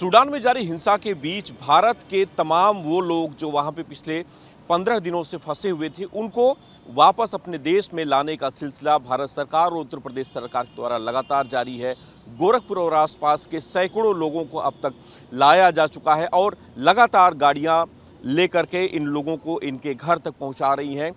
Sudan में जारी हिंसा के बीच भारत के तमाम वो लोग जो वहाँ पे पिछले पंद्रह दिनों से फंसे हुए थे उनको वापस अपने देश में लाने का सिलसिला भारत सरकार और उत्तर प्रदेश सरकार द्वारा लगातार जारी है गोरखपुर और आसपास के सैकड़ों लोगों को अब तक लाया जा चुका है और लगातार गाड़ियाँ लेकर के इन लोगों को इनके घर तक पहुँचा रही हैं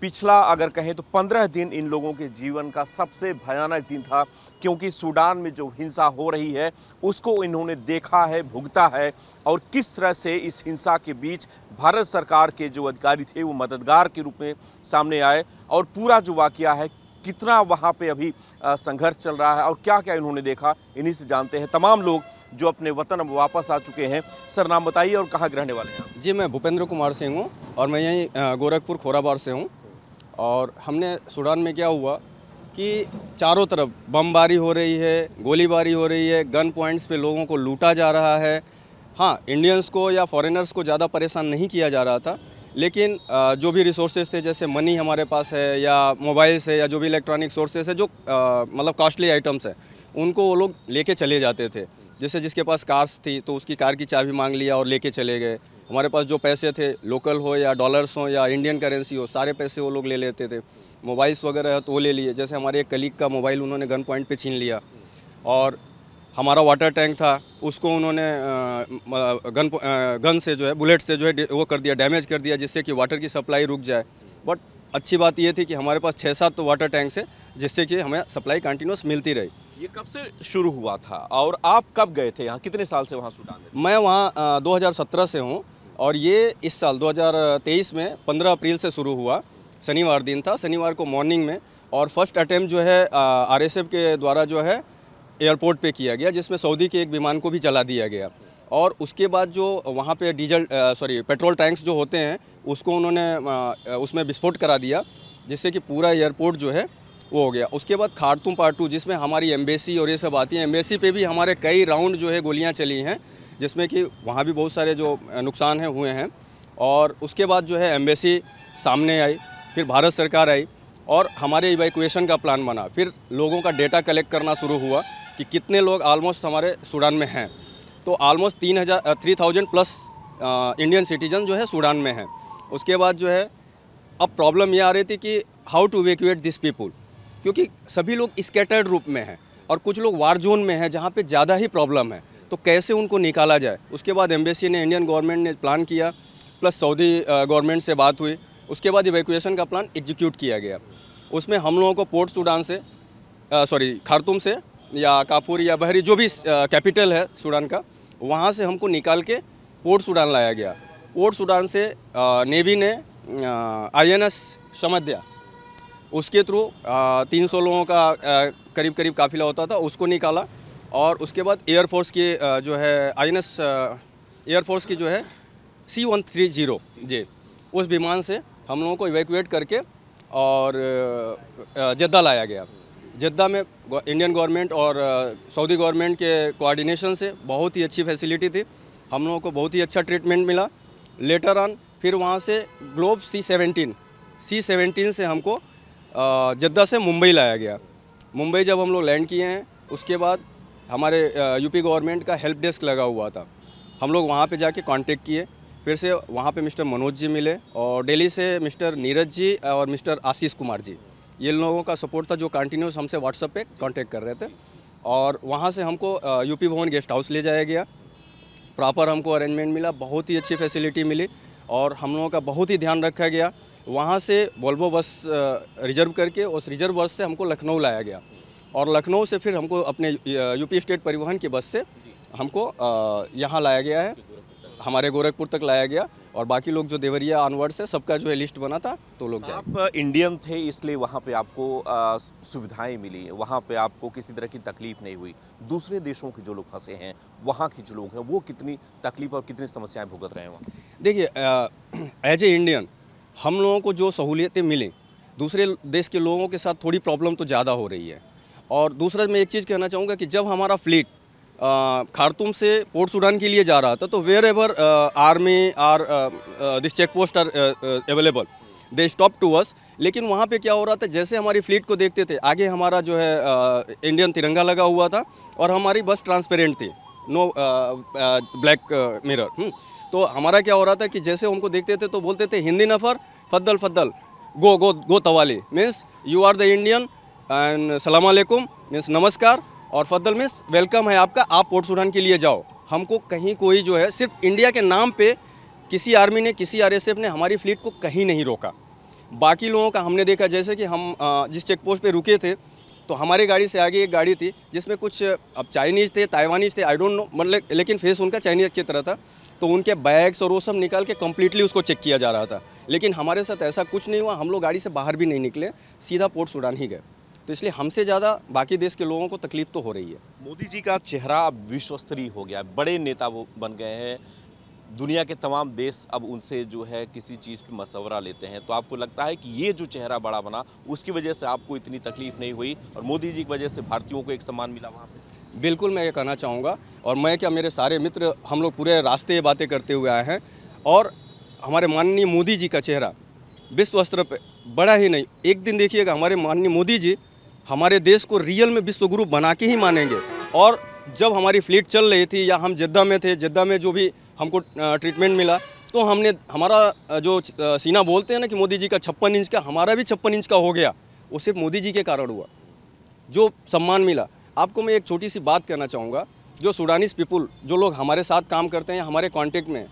पिछला अगर कहें तो पंद्रह दिन इन लोगों के जीवन का सबसे भयानक दिन था क्योंकि सूडान में जो हिंसा हो रही है उसको इन्होंने देखा है भुगता है और किस तरह से इस हिंसा के बीच भारत सरकार के जो अधिकारी थे वो मददगार के रूप में सामने आए और पूरा जो वाक्य है कितना वहाँ पे अभी संघर्ष चल रहा है और क्या क्या इन्होंने देखा इन्हीं से जानते हैं तमाम लोग जो अपने वतन अब वापस आ चुके हैं सर नाम बताइए और कहाँ रहने वाले हैं जी मैं भूपेंद्र कुमार सिंह हूँ और मैं यहीं गोरखपुर खोराबार से हूँ और हमने सूडान में क्या हुआ कि चारों तरफ बमबारी हो रही है गोलीबारी हो रही है गन पॉइंट्स पे लोगों को लूटा जा रहा है हाँ इंडियंस को या फॉरेनर्स को ज़्यादा परेशान नहीं किया जा रहा था लेकिन जो भी रिसोर्सेज थे जैसे मनी हमारे पास है या मोबाइल्स है या जो भी इलेक्ट्रॉनिक सोर्सेज है जो मतलब कॉस्टली आइटम्स हैं उनको वो लोग लेके चले जाते थे जैसे जिसके पास कार्स थी तो उसकी कार की चाबी मांग लिया और लेके चले गए हमारे पास जो पैसे थे लोकल हो या डॉलर्स हो या इंडियन करेंसी हो सारे पैसे वो लोग ले लेते थे मोबाइल्स वगैरह है तो वो ले लिए जैसे हमारे एक कलीग का मोबाइल उन्होंने गन पॉइंट पे छीन लिया और हमारा वाटर टैंक था उसको उन्होंने गन गन से जो है बुलेट से जो है वो कर दिया डैमेज कर दिया जिससे कि वाटर की सप्लाई रुक जाए बट अच्छी बात ये थी कि हमारे पास छः सात तो वाटर टैंक से जिससे कि हमें सप्लाई कंटिन्यूस मिलती रही ये कब से शुरू हुआ था और आप कब गए थे यहाँ कितने साल से वहाँ सूडान में मैं वहाँ 2017 से हूँ और ये इस साल 2023 में 15 अप्रैल से शुरू हुआ शनिवार दिन था शनिवार को मॉर्निंग में और फर्स्ट अटैम्प्ट जो है आरएसएफ के द्वारा जो है एयरपोर्ट पे किया गया जिसमें सऊदी के एक विमान को भी जला दिया गया और उसके बाद जो वहाँ पे डीजल सॉरी पेट्रोल टैंक्स जो होते हैं उसको उन्होंने उसमें विस्फोट करा दिया जिससे कि पूरा एयरपोर्ट जो है वो हो गया उसके बाद खारतूम पार्टू जिसमें हमारी एम्बेसी और ये सब आती है एम्बेसी पे भी हमारे कई राउंड जो है गोलियाँ चली हैं जिसमें कि वहाँ भी बहुत सारे जो नुकसान हैं हुए हैं और उसके बाद जो है एम्बेसी सामने आई फिर भारत सरकार आई और हमारे इवैक्यूएशन का प्लान बना फिर लोगों का डेटा कलेक्ट करना शुरू हुआ कि कितने लोग आलमोस्ट हमारे सूडान में हैं तो आलमोस्ट तीन हज़ार three thousand plus Indian citizen जो है सूडान में हैं उसके बाद जो है अब प्रॉब्लम ये आ रही थी कि how to evacuate this people क्योंकि सभी लोग स्केटर्ड रूप में हैं और कुछ लोग वार जोन में हैं जहाँ पे ज़्यादा ही प्रॉब्लम है तो कैसे उनको निकाला जाए उसके बाद एम्बेसी ने इंडियन गवर्नमेंट ने प्लान किया प्लस सऊदी गवर्नमेंट से बात हुई उसके बाद इवेकुएसन का प्लान एग्जीक्यूट किया गया उसमें हम लोगों को पोर्ट सूडान से सॉरी खारतूम से या कापुर या बहरी जो भी कैपिटल है सूडान का वहाँ से हमको निकाल के पोर्ट सूडान लाया गया पोर्ट सूडान से आ, नेवी ने आई एन एस शमद्या उसके थ्रू तीन सौ लोगों का आ, करीब करीब काफिला होता था उसको निकाला और उसके बाद एयरफोर्स की जो है आई एन एस एयरफोर्स की जो है C one three zero J उस विमान से हम लोगों को इवेकुएट करके और जद्दा लाया गया जद्दा में इंडियन गवर्नमेंट और सऊदी गवर्नमेंट के कोऑर्डिनेशन से बहुत ही अच्छी फैसिलिटी थी हम लोगों को बहुत ही अच्छा ट्रीटमेंट मिला लेटर ऑन फिर वहाँ से globe C seventeen C seventeen से हमको जद्दा से मुंबई लाया गया मुंबई जब हम लोग लैंड किए हैं उसके बाद हमारे यूपी गवर्नमेंट का हेल्प डेस्क लगा हुआ था हम लोग वहाँ पे जाके कांटेक्ट किए फिर से वहाँ पे मिस्टर मनोज जी मिले और दिल्ली से मिस्टर नीरज जी और मिस्टर आशीष कुमार जी ये लोगों का सपोर्ट था जो कंटिन्यूस हमसे व्हाट्सअप पे कांटेक्ट कर रहे थे और वहाँ से हमको यूपी भवन गेस्ट हाउस ले जाया गया प्रॉपर हमको अरेंजमेंट मिला बहुत ही अच्छी फैसिलिटी मिली और हम लोगों का बहुत ही ध्यान रखा गया वहाँ से बोल्बो बस रिजर्व करके उस रिजर्व बस से हमको लखनऊ लाया गया और लखनऊ से फिर हमको अपने यूपी स्टेट परिवहन की बस से हमको यहाँ लाया गया है हमारे गोरखपुर तक लाया गया और बाकी लोग जो देवरिया ऑनवर्ड से सबका जो है लिस्ट बना था तो लोग आप इंडियन थे इसलिए वहाँ पे आपको सुविधाएं मिली वहाँ पे आपको किसी तरह की तकलीफ नहीं हुई दूसरे देशों के जो लोग फंसे हैं वहाँ के जो लोग हैं वो कितनी तकलीफ और कितनी समस्याएं भुगत रहे हैं वहाँ देखिए एज ए इंडियन हम लोगों को जो सहूलियतें मिली दूसरे देश के लोगों के साथ थोड़ी प्रॉब्लम तो ज़्यादा हो रही है और दूसरा मैं एक चीज़ कहना चाहूँगा कि जब हमारा फ्लीट खारतूम से पोर्ट सूडान के लिए जा रहा था तो wherever army are this check post are available they stop to us लेकिन वहाँ पे क्या हो रहा था जैसे हमारी फ्लीट को देखते थे आगे हमारा जो है आ, इंडियन तिरंगा लगा हुआ था और हमारी बस ट्रांसपेरेंट थी नो ब्लैक मिरर तो हमारा क्या हो रहा था कि जैसे उनको देखते थे तो बोलते थे हिंदी नफर फद्दल फद्दल गो गो गो तवाली means you are the Indian and सलाम अलैकुम मीन्स नमस्कार और फद्दल मीन्स वेलकम है आपका आप पोर्ट सूडान के लिए जाओ हमको कहीं कोई जो है सिर्फ इंडिया के नाम पे किसी आर्मी ने किसी आरएसएफ ने हमारी फ्लीट को कहीं नहीं रोका बाकी लोगों का हमने देखा जैसे कि हम जिस चेक पोस्ट पर रुके थे तो हमारे गाड़ी से आगे एक गाड़ी थी जिसमें कुछ अब चाइनीज़ थे ताइवानीज़ थे आई डोंट नो मतलब लेकिन फेस उनका चाइनीज़ की तरह था तो उनके बैग्स और वो सब निकाल के कम्प्लीटली उसको चेक किया जा रहा था लेकिन हमारे साथ ऐसा कुछ नहीं हुआ हम लोग गाड़ी से बाहर भी नहीं निकले सीधा पोर्ट सूडान ही गए तो इसलिए हमसे ज़्यादा बाकी देश के लोगों को तकलीफ तो हो रही है मोदी जी का चेहरा विश्व स्तरीय हो गया बड़े नेता वो बन गए हैं दुनिया के तमाम देश अब उनसे जो है किसी चीज़ पे मशवरा लेते हैं तो आपको लगता है कि ये जो चेहरा बड़ा बना उसकी वजह से आपको इतनी तकलीफ नहीं हुई और मोदी जी की वजह से भारतीयों को एक सम्मान मिला वहाँ पर बिल्कुल मैं ये कहना चाहूँगा और मैं क्या मेरे सारे मित्र हम लोग पूरे रास्ते ये बातें करते हुए आए हैं और हमारे माननीय मोदी जी का चेहरा विश्व स्तर पर बड़ा ही नहीं एक दिन देखिएगा हमारे माननीय मोदी जी हमारे देश को रियल में विश्वगुरु बना के ही मानेंगे और जब हमारी फ्लीट चल रही थी या हम जिद्दा में थे जिद्दा में जो भी हमको ट्रीटमेंट मिला तो हमने हमारा जो सीना बोलते हैं ना कि मोदी जी का छप्पन इंच का हमारा भी छप्पन इंच का हो गया वो सिर्फ मोदी जी के कारण हुआ जो सम्मान मिला आपको मैं एक छोटी सी बात कहना चाहूँगा जो सूडानीज पीपुल जो लोग हमारे साथ काम करते हैं हमारे कॉन्टेक्ट में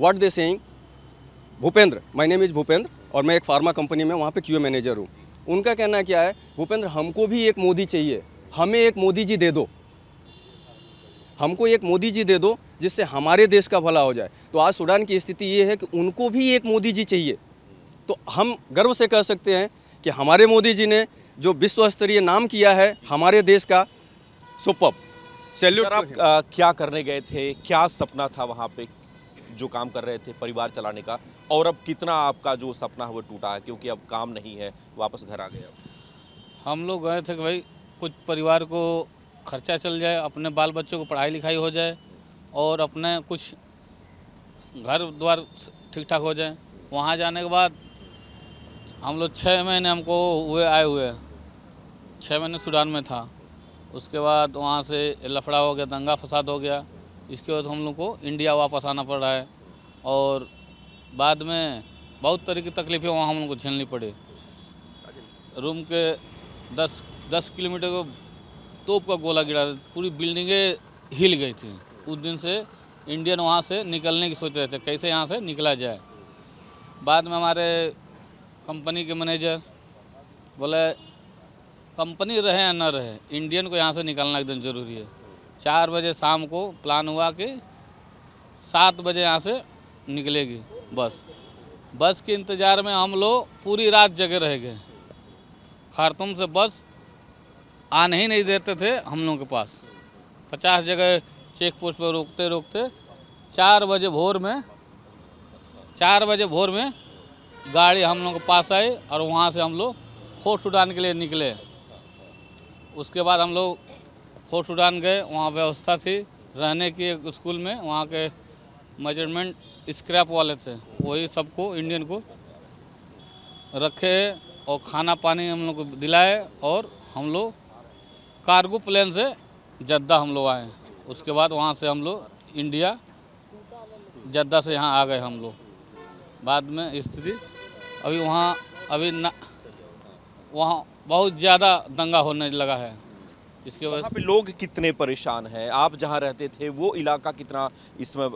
what they saying Bhupendra my name is Bhupendra और मैं एक फार्मा कंपनी में वहाँ पे क्यू मैनेजर हूँ उनका कहना क्या है भूपेंद्र हमको भी एक मोदी चाहिए हमें एक मोदी जी दे दो हमको एक मोदी जी दे दो जिससे हमारे देश का भला हो जाए तो आज सूडान की स्थिति ये है कि उनको भी एक मोदी जी चाहिए तो हम गर्व से कह सकते हैं कि हमारे मोदी जी ने जो विश्व स्तरीय नाम किया है हमारे देश का सुपब सैल्यूट आप क्या करने गए थे क्या सपना था वहाँ पे जो काम कर रहे थे परिवार चलाने का और अब कितना आपका जो सपना है वो टूटा है क्योंकि अब काम नहीं है वापस घर आ गए हम लोग गए थे कि भाई कुछ परिवार को खर्चा चल जाए अपने बाल बच्चों को पढ़ाई लिखाई हो जाए और अपने कुछ घर द्वार ठीक ठाक हो जाए वहाँ जाने के बाद हम लोग छः महीने हमको हुए आए हुए छः महीने सूडान में था उसके बाद वहाँ से लफड़ा हो गया दंगा फसाद हो गया इसके बाद हम लोग को इंडिया वापस आना पड़ रहा है और बाद में बहुत तरह की तकलीफें वहाँ हम उनको झेलनी पड़ी रूम के दस दस किलोमीटर को तोप का गोला गिरा पूरी बिल्डिंगें हिल गई थी उस दिन से इंडियन वहाँ से निकलने की सोच रहे थे कैसे यहाँ से निकला जाए बाद में हमारे कंपनी के मैनेजर बोले कंपनी रहे या न रहे इंडियन को यहाँ से निकालना एकदम ज़रूरी है चार बजे शाम को प्लान हुआ कि सात बजे यहाँ से निकलेगी बस बस के इंतज़ार में हम लोग पूरी रात जगे रह गए खारतूम से बस आने ही नहीं देते थे हम लोगों के पास पचास जगह चेक पोस्ट पर रोकते रोकते चार बजे भोर में चार बजे भोर में गाड़ी हम लोग के पास आई और वहाँ से हम लोग फोर्ट उड़ान के लिए निकले उसके बाद हम लोग फोर्ट उड़ान गए वहाँ व्यवस्था थी रहने की एक स्कूल में वहाँ के मेजरमेंट स्क्रैप वाले थे वही सबको इंडियन को रखे और खाना पानी हम लोग को दिलाए और हम लोग कार्गो प्लेन से जद्दा हम लोग आए उसके बाद वहाँ से हम लोग इंडिया जद्दा से यहाँ आ गए हम लोग बाद में स्थिति अभी वहाँ अभी न वहाँ बहुत ज़्यादा दंगा होने लगा है इसके वजह से लोग कितने परेशान हैं आप जहाँ रहते थे वो इलाका कितना इसमें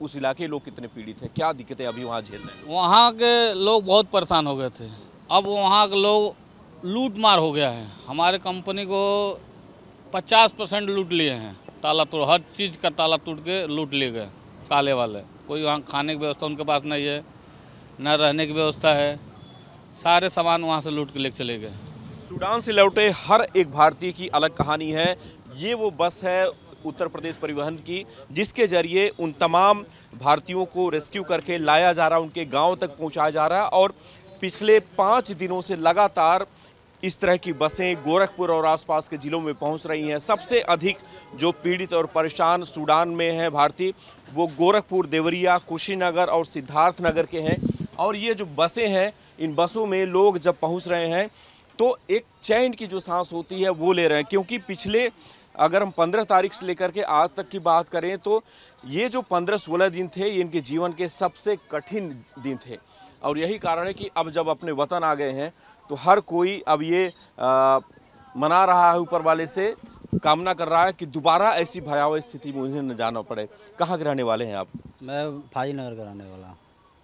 उस इलाके लोग कितने पीड़ित हैं क्या दिक्कतें अभी वहाँ झेल रहे हैं वहाँ के लोग बहुत परेशान हो गए थे अब वहाँ के लोग लूट मार हो गया है हमारे कंपनी को पचास परसेंट लूट लिए हैं ताला तोड़ हर चीज़ का ताला टूट के लूट लिए गए काले वाले कोई वहाँ खाने की व्यवस्था उनके पास नहीं है न रहने की व्यवस्था है सारे सामान वहाँ से लूट के ले चले गए सूडान से लौटे हर एक भारतीय की अलग कहानी है ये वो बस है उत्तर प्रदेश परिवहन की जिसके जरिए उन तमाम भारतीयों को रेस्क्यू करके लाया जा रहा है उनके गाँव तक पहुँचाया जा रहा है और पिछले पाँच दिनों से लगातार इस तरह की बसें गोरखपुर और आसपास के ज़िलों में पहुंच रही हैं सबसे अधिक जो पीड़ित और परेशान सूडान में हैं भारतीय वो गोरखपुर देवरिया कुशीनगर और सिद्धार्थनगर के हैं और ये जो बसें हैं इन बसों में लोग जब पहुंच रहे हैं तो एक चैन की जो सांस होती है वो ले रहे हैं क्योंकि पिछले अगर हम पंद्रह तारीख से लेकर के आज तक की बात करें तो ये जो पंद्रह सोलह दिन थे ये इनके जीवन के सबसे कठिन दिन थे और यही कारण है कि अब जब अपने वतन आ गए हैं तो हर कोई अब ये आ, मना रहा है ऊपर वाले से कामना कर रहा है कि दोबारा ऐसी भयावह स्थिति में उन्हें न जाना पड़े कहाँ के रहने वाले हैं आप मैं भाई नगर का रहने वाला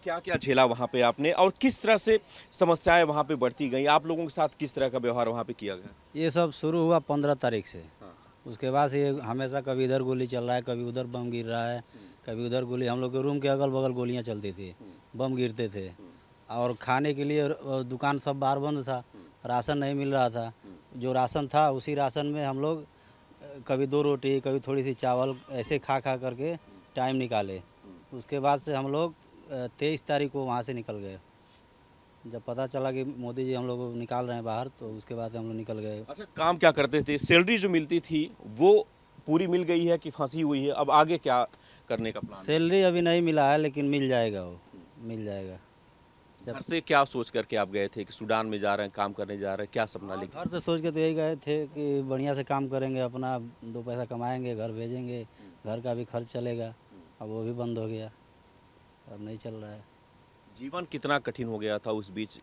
क्या क्या झेला वहाँ पे आपने और किस तरह से समस्याएं वहाँ पे बढ़ती गई आप लोगों के साथ किस तरह का व्यवहार वहाँ पे किया गया ये सब शुरू हुआ पंद्रह तारीख से उसके बाद से हमेशा कभी इधर गोली चल रहा है कभी उधर बम गिर रहा है कभी उधर गोली हम लोग के रूम के अगल बगल गोलियाँ चलती थी बम गिरते थे और खाने के लिए दुकान सब बाहर बंद था राशन नहीं मिल रहा था जो राशन था उसी राशन में हम लोग कभी दो रोटी कभी थोड़ी सी चावल ऐसे खा खा करके टाइम निकाले उसके बाद से हम लोग तेईस तारीख को वहाँ से निकल गए जब पता चला कि मोदी जी हम लोग निकाल रहे हैं बाहर तो उसके बाद हम लोग निकल गए अच्छा काम क्या करते थे सैलरी जो मिलती थी वो पूरी मिल गई है कि फांसी हुई है अब आगे क्या करने का प्लान सैलरी अभी नहीं मिला है लेकिन मिल जाएगा वो मिल जाएगा घर से क्या सोच करके आप गए थे कि सूडान में जा रहे हैं काम करने जा रहे हैं क्या सपना हाँ, लिखा घर से सोच के तो यही गए थे कि बढ़िया से काम करेंगे अपना दो पैसा कमाएंगे घर भेजेंगे घर का भी खर्च चलेगा अब वो भी बंद हो गया अब नहीं चल रहा है जीवन कितना कठिन हो गया था उस बीच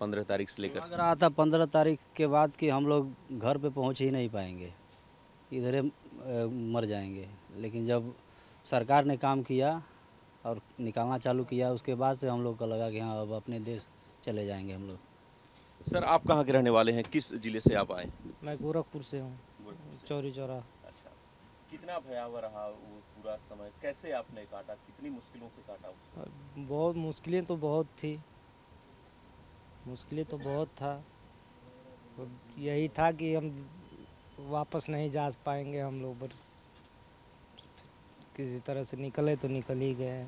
पंद्रह तारीख से लेकर लग रहा था पंद्रह तारीख के बाद कि हम लोग घर पे पहुंच ही नहीं पाएंगे इधर मर जाएंगे लेकिन जब सरकार ने काम किया और निकालना चालू किया उसके बाद से हम लोग को लगा कि हाँ अब अपने देश चले जाएंगे हम लोग सर आप कहाँ के रहने वाले हैं किस जिले से आप आए मैं गोरखपुर से हूँ चौरी चौरा अच्छा कितना भयावह रहा वो पूरा समय कैसे आपने काटा कितनी मुश्किलों से काटा उसको बहुत मुश्किलें तो बहुत थी मुश्किलें तो बहुत था यही था कि हम वापस नहीं जा पाएंगे हम लोग पर किसी तरह से निकले तो निकल ही गए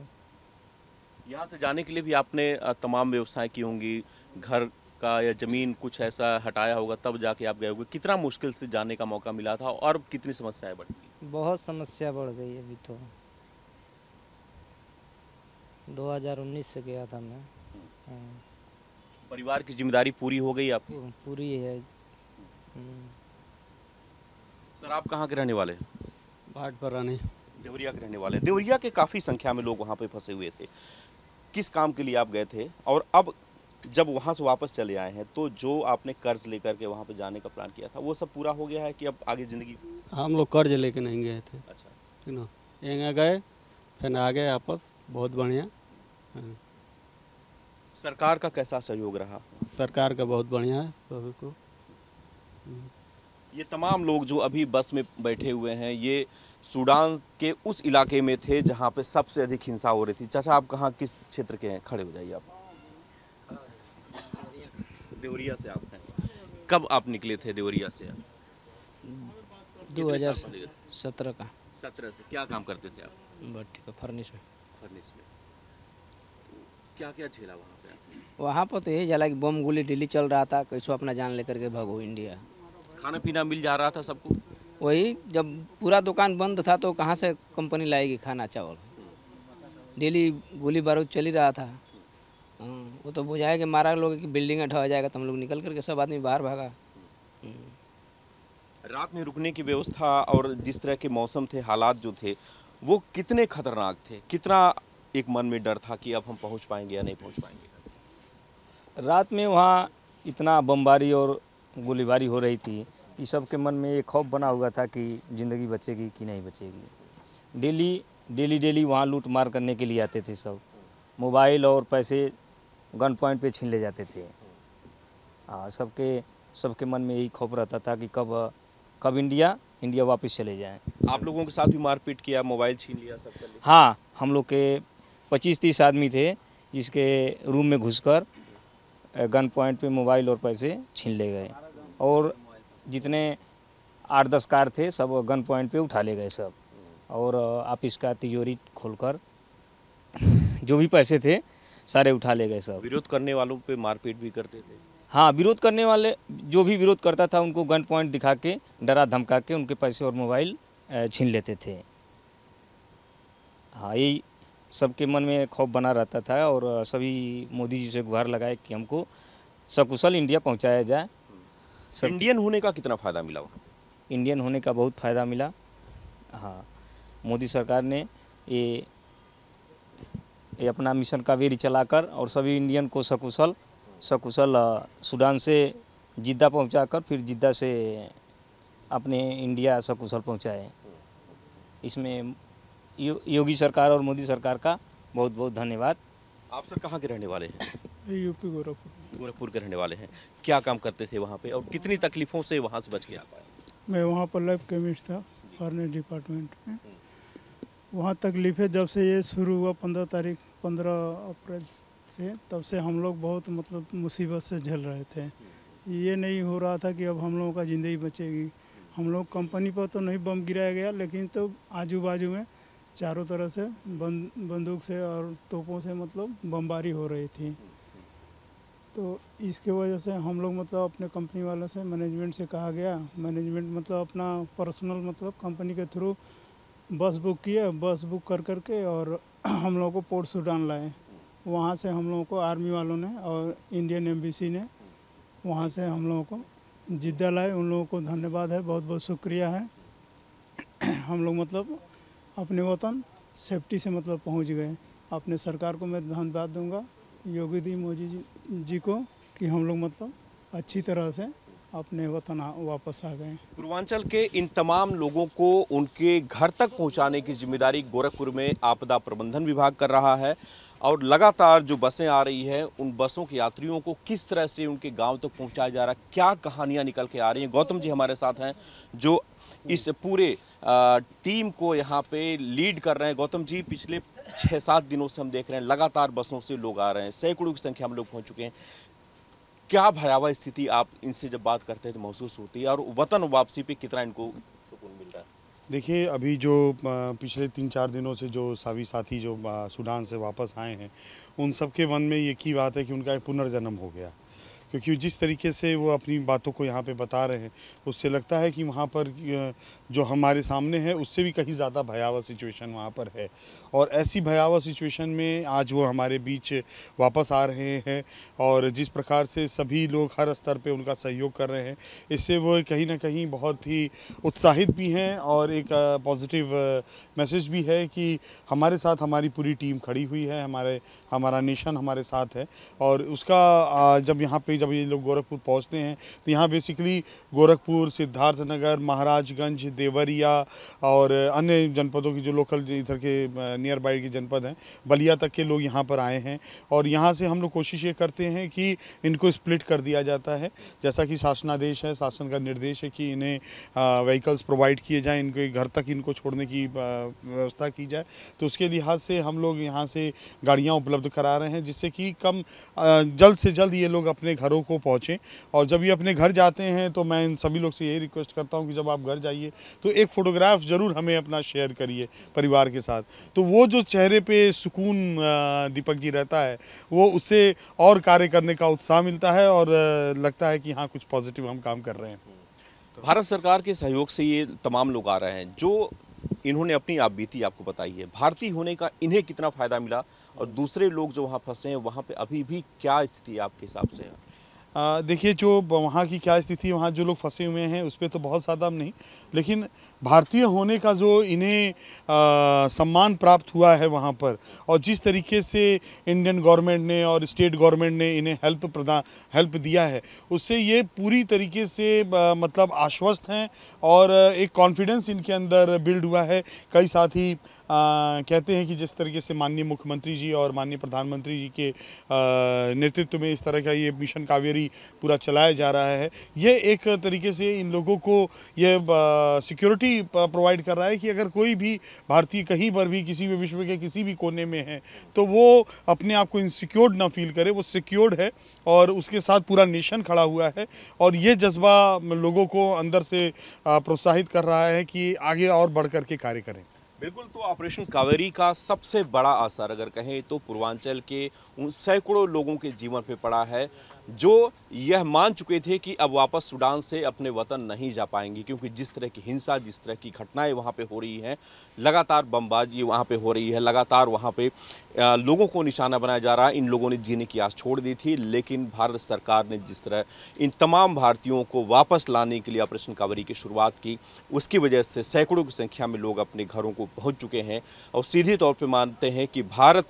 यहाँ से जाने के लिए भी आपने तमाम व्यवस्थाएं की होंगी घर का या ज़मीन कुछ ऐसा हटाया होगा तब जाके आप गए होंगे कितना मुश्किल से जाने का मौका मिला था और कितनी समस्याएं बढ़ी बहुत समस्या बढ़ गई अभी तो 2019 से गया था मैं हाँ। परिवार की जिम्मेदारी पूरी हो गई आपकी हाँ, पूरी है हाँ। सर आप कहाँ के रहने वाले भाट पर रहने देवरिया के रहने वाले देवरिया के काफ़ी संख्या में लोग वहाँ पे फंसे हुए थे किस काम के लिए आप गए थे और अब जब वहाँ से वापस चले आए हैं तो जो आपने कर्ज लेकर के वहाँ पे जाने का प्लान किया था वो सब पूरा हो गया है कि अब आगे ज़िंदगी हम लोग कर्ज लेके नहीं गए थे अच्छा ना यहाँ गए फिर आ गए आपस बहुत बढ़िया हाँ। सरकार का कैसा सहयोग रहा सरकार का बहुत बढ़िया है सभी को ये तमाम लोग जो अभी बस में बैठे हुए हैं ये सूडान के उस इलाके में थे जहाँ पे सबसे अधिक हिंसा हो रही थी चाचा आप कहाँ किस क्षेत्र के हैं खड़े हो जाइए आप देवरिया से आप हैं कब आप निकले थे देवरिया से आप? दो हजार सत्रह का सत्रह से क्या काम करते थे आप भट्टी फर्निश में फर्निश में क्या क्या झेला वहाँ पे वहाँ पर तो यही झेला कि बम गोली डेली चल रहा था कैसे अपना जान लेकर के भागो इंडिया खाना पीना मिल जा रहा था सबको वही जब पूरा दुकान बंद था तो कहाँ से कंपनी लाएगी खाना चावल डेली गोली बारूद चल ही रहा था हाँ, वो तो बुझाया कि मारा लोग कि बिल्डिंग ढह जाएगा तो हम लोग निकल करके सब आदमी बाहर भागा हम्म। रात में रुकने की व्यवस्था और जिस तरह के मौसम थे हालात जो थे वो कितने खतरनाक थे कितना एक मन में डर था कि अब हम पहुंच पाएंगे या नहीं पहुंच पाएंगे रात में वहाँ इतना बमबारी और गोलीबारी हो रही थी कि सबके मन में एक खौफ बना हुआ था कि ज़िंदगी बचेगी कि नहीं बचेगी डेली डेली डेली वहाँ लूट मार करने के लिए आते थे सब मोबाइल और पैसे गन पॉइंट पे छीन ले जाते थे हाँ, सबके सबके मन में यही खौफ रहता था कि कब कब इंडिया इंडिया वापस चले जाए आप लोगों के साथ भी मारपीट किया मोबाइल छीन लिया सब कर लिया हाँ हम लोग के पच्चीस तीस आदमी थे जिसके रूम में घुसकर गन पॉइंट पे मोबाइल और पैसे छीन ले गए और जितने आठ दस कार थे सब गन पॉइंट पे उठा ले गए सब और आप इसका तिजोरी खोलकर जो भी पैसे थे सारे उठा ले गए सब विरोध करने वालों पे मारपीट भी करते थे हाँ विरोध करने वाले जो भी विरोध करता था उनको गन पॉइंट दिखा के डरा धमका के उनके पैसे और मोबाइल छीन लेते थे हाँ यही सबके मन में खौफ बना रहता था और सभी मोदी जी से गुहार लगाए कि हमको सकुशल इंडिया पहुंचाया जाए सब... इंडियन होने का कितना फ़ायदा मिला वहाँ इंडियन होने का बहुत फ़ायदा मिला हाँ मोदी सरकार ने ये ये अपना मिशन कावेरी चलाकर और सभी इंडियन को सकुशल सकुशल सूडान से जिद्दा पहुंचाकर फिर जिद्दा से अपने इंडिया सकुशल पहुंचाए इसमें यो, योगी सरकार और मोदी सरकार का बहुत बहुत धन्यवाद आप सर कहाँ के रहने वाले हैं यूपी गोरखपुर गोरखपुर के रहने वाले हैं क्या काम करते थे वहाँ पे और कितनी तकलीफ़ों से वहाँ से बच गया मैं वहाँ पर लैब केमिस्ट था फार्मेस डिपार्टमेंट में वहाँ तकलीफ़ें जब से ये शुरू हुआ पंद्रह तारीख पंद्रह अप्रैल से तब से हम लोग बहुत मतलब मुसीबत से झल रहे थे ये नहीं हो रहा था कि अब हम लोगों का ज़िंदगी बचेगी हम लोग कंपनी पर तो नहीं बम गिराया गया लेकिन तो आजू बाजू में चारों तरफ से बंद बंदूक से और तोपों से मतलब बमबारी हो रही थी तो इसके वजह से हम लोग मतलब अपने कंपनी वालों से मैनेजमेंट से कहा गया मैनेजमेंट मतलब अपना पर्सनल मतलब कंपनी के थ्रू बस बुक किया बस बुक कर करके और हम लोगों को पोर्ट सूडान लाए वहाँ से हम लोगों को आर्मी वालों ने और इंडियन एम्बेसी ने वहाँ से हम लोगों को जिद्दा लाए उन लोगों को धन्यवाद है बहुत बहुत शुक्रिया है हम लोग मतलब अपने वतन सेफ्टी से मतलब पहुँच गए अपने सरकार को मैं धन्यवाद दूंगा योगी दी मोदी जी, जी को कि हम लोग मतलब अच्छी तरह से अपने वतन वापस आ गए पूर्वांचल के इन तमाम लोगों को उनके घर तक पहुंचाने की जिम्मेदारी गोरखपुर में आपदा प्रबंधन विभाग कर रहा है और लगातार जो बसें आ रही हैं उन बसों के यात्रियों को किस तरह से उनके गांव तक तो पहुंचाया जा रहा है क्या कहानियां निकल के आ रही हैं गौतम जी हमारे साथ हैं जो इस पूरे टीम को यहाँ पे लीड कर रहे हैं गौतम जी पिछले छः सात दिनों से हम देख रहे हैं लगातार बसों से लोग आ रहे हैं सैकड़ों की संख्या हम लोग पहुँच चुके हैं क्या भयावह स्थिति आप इनसे जब बात करते हैं तो महसूस होती है और वतन वापसी पर कितना इनको देखिए अभी जो पिछले तीन चार दिनों से जो सभी साथी जो सूडान से वापस आए हैं उन सबके मन में एक ही बात है कि उनका एक पुनर्जन्म हो गया क्योंकि जिस तरीके से वो अपनी बातों को यहाँ पे बता रहे हैं उससे लगता है कि वहाँ पर जो हमारे सामने है उससे भी कहीं ज़्यादा भयावह सिचुएशन वहाँ पर है और ऐसी भयावह सिचुएशन में आज वो हमारे बीच वापस आ रहे हैं और जिस प्रकार से सभी लोग हर स्तर पर उनका सहयोग कर रहे हैं इससे वो कहीं ना कहीं बहुत ही उत्साहित भी हैं और एक पॉजिटिव मैसेज भी है कि हमारे साथ हमारी पूरी टीम खड़ी हुई है हमारे हमारा नेशन हमारे साथ है और उसका जब यहाँ पे बेसिकली जब ये लोग गोरखपुर पहुँचते हैं तो यहाँ बेसिकली गोरखपुर सिद्धार्थ नगर महाराजगंज देवरिया और अन्य जनपदों की जो लोकल इधर के नियर बाई के जनपद हैं बलिया तक के लोग यहाँ पर आए हैं और यहाँ से हम लोग कोशिश ये करते हैं कि इनको स्प्लिट कर दिया जाता है जैसा कि शासनादेश है शासन का निर्देश है कि इन्हें व्हीकल्स प्रोवाइड किए जाएँ इनके घर तक इनको छोड़ने की व्यवस्था की जाए तो उसके लिहाज से हम लोग यहाँ से गाड़ियाँ उपलब्ध करा रहे हैं जिससे कि कम जल्द से जल्द ये लोग अपने घर घरों को पहुँचें और जब ये अपने घर जाते हैं तो मैं इन सभी लोग से यही रिक्वेस्ट करता हूँ कि जब आप घर जाइए तो एक फ़ोटोग्राफ ज़रूर हमें अपना शेयर करिए परिवार के साथ तो वो जो चेहरे पर सुकून दीपक जी रहता है वो उससे और कार्य करने का उत्साह मिलता है और लगता है कि हाँ कुछ पॉजिटिव हम काम कर रहे हैं तो भारत सरकार के सहयोग से ये तमाम लोग आ रहे हैं जो इन्होंने अपनी आप बीती आपको बताई है भारतीय होने का इन्हें कितना फ़ायदा मिला और दूसरे लोग जो वहाँ फंसे हैं वहाँ पे अभी भी क्या स्थिति आपके हिसाब से है देखिए जो वहाँ की क्या स्थिति वहाँ जो लोग फंसे हुए हैं उस पर तो बहुत ज़्यादा हम नहीं लेकिन भारतीय होने का जो इन्हें सम्मान प्राप्त हुआ है वहाँ पर और जिस तरीके से इंडियन गवर्नमेंट ने और स्टेट गवर्नमेंट ने इन्हें हेल्प प्रदान हेल्प दिया है उससे ये पूरी तरीके से मतलब आश्वस्त हैं और एक कॉन्फिडेंस इनके अंदर बिल्ड हुआ है कई साथी कहते हैं कि जिस तरीके से माननीय मुख्यमंत्री जी और माननीय प्रधानमंत्री जी के नेतृत्व में इस तरह का ये मिशन कावेरी मिशनरी पूरा चलाया जा रहा है ये एक तरीके से इन लोगों को यह सिक्योरिटी प्रोवाइड कर रहा है कि अगर कोई भी भारतीय कहीं पर भी किसी भी विश्व के किसी भी कोने में है तो वो अपने आप को इनसिक्योर्ड ना फील करे वो सिक्योर्ड है और उसके साथ पूरा नेशन खड़ा हुआ है और ये जज्बा लोगों को अंदर से प्रोत्साहित कर रहा है कि आगे और बढ़ करके कार्य करें बिल्कुल तो ऑपरेशन कावेरी का सबसे बड़ा असर अगर कहें तो पूर्वांचल के उन सैकड़ों लोगों के जीवन पे पड़ा है जो यह मान चुके थे कि अब वापस सूडान से अपने वतन नहीं जा पाएंगे क्योंकि जिस तरह की हिंसा जिस तरह की घटनाएं वहाँ पे हो रही हैं लगातार बमबाजी वहाँ पे हो रही है लगातार वहाँ पे लोगों को निशाना बनाया जा रहा है इन लोगों ने जीने की आस छोड़ दी थी लेकिन भारत सरकार ने जिस तरह इन तमाम भारतीयों को वापस लाने के लिए ऑपरेशन कावरी की शुरुआत की उसकी वजह से सैकड़ों की संख्या में लोग अपने घरों को पहुँच चुके हैं और सीधे तौर पर मानते हैं कि भारत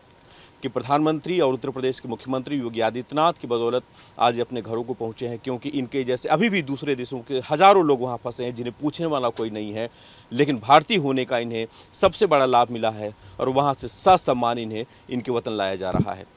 कि प्रधानमंत्री और उत्तर प्रदेश के मुख्यमंत्री योगी आदित्यनाथ की बदौलत आज अपने घरों को पहुंचे हैं क्योंकि इनके जैसे अभी भी दूसरे देशों के हज़ारों लोग वहाँ फंसे हैं जिन्हें पूछने वाला कोई नहीं है लेकिन भारतीय होने का इन्हें सबसे बड़ा लाभ मिला है और वहाँ से ससम्मान इन्हें इनके वतन लाया जा रहा है